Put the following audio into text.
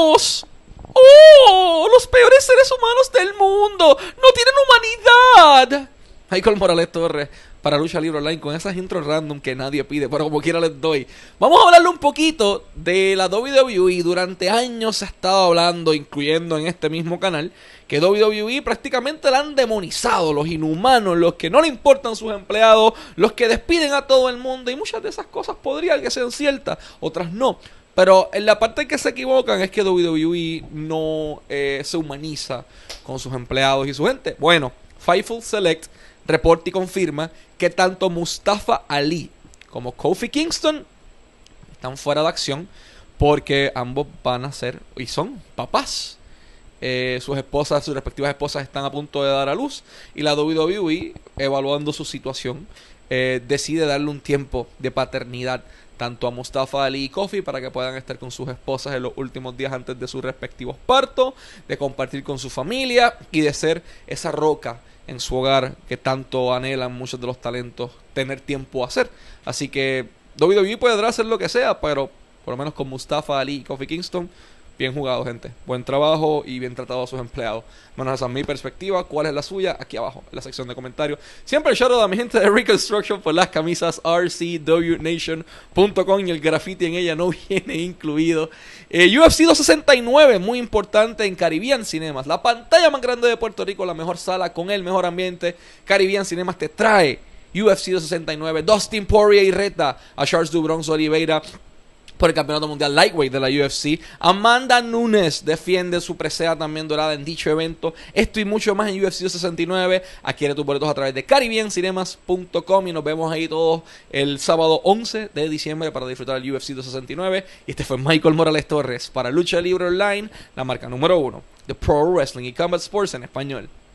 ¡Oh! ¡Los peores seres humanos del mundo! ¡No tienen humanidad! Michael Morales Torres para Lucha Libre Online con esas intros random que nadie pide, pero como quiera les doy. Vamos a hablarle un poquito de la WWE. Durante años se ha estado hablando, incluyendo en este mismo canal, que WWE prácticamente la han demonizado, los inhumanos, los que no le importan sus empleados, los que despiden a todo el mundo y muchas de esas cosas podrían que sean ciertas, otras no. Pero en la parte que se equivocan es que WWE no eh, se humaniza con sus empleados y su gente. Bueno, Fightful Select reporta y confirma que tanto Mustafa Ali como Kofi Kingston están fuera de acción porque ambos van a ser y son papás. Eh, sus esposas, sus respectivas esposas están a punto de dar a luz y la WWE, evaluando su situación, eh, decide darle un tiempo de paternidad tanto a Mustafa Ali y Kofi para que puedan estar con sus esposas en los últimos días antes de sus respectivos partos, de compartir con su familia y de ser esa roca en su hogar que tanto anhelan muchos de los talentos tener tiempo a hacer. Así que WWE podrá hacer lo que sea, pero por lo menos con Mustafa Ali y Kofi Kingston Bien jugado, gente. Buen trabajo y bien tratado a sus empleados. Manos a mi perspectiva. ¿Cuál es la suya? Aquí abajo, en la sección de comentarios. Siempre el out a mi gente de Reconstruction por las camisas rcwnation.com y el graffiti en ella no viene incluido. Eh, UFC 269, muy importante en Caribbean Cinemas. La pantalla más grande de Puerto Rico, la mejor sala con el mejor ambiente. Caribbean Cinemas te trae UFC 269, Dustin Poirier y Reta a Charles Dubronzo Oliveira por el Campeonato Mundial Lightweight de la UFC. Amanda Nunes defiende su presea también dorada en dicho evento. Esto y mucho más en UFC 69. Adquiere tus boletos a través de caribiencinemas.com y nos vemos ahí todos el sábado 11 de diciembre para disfrutar el UFC 269. Y este fue Michael Morales Torres para Lucha Libre Online, la marca número uno de Pro Wrestling y Combat Sports en español.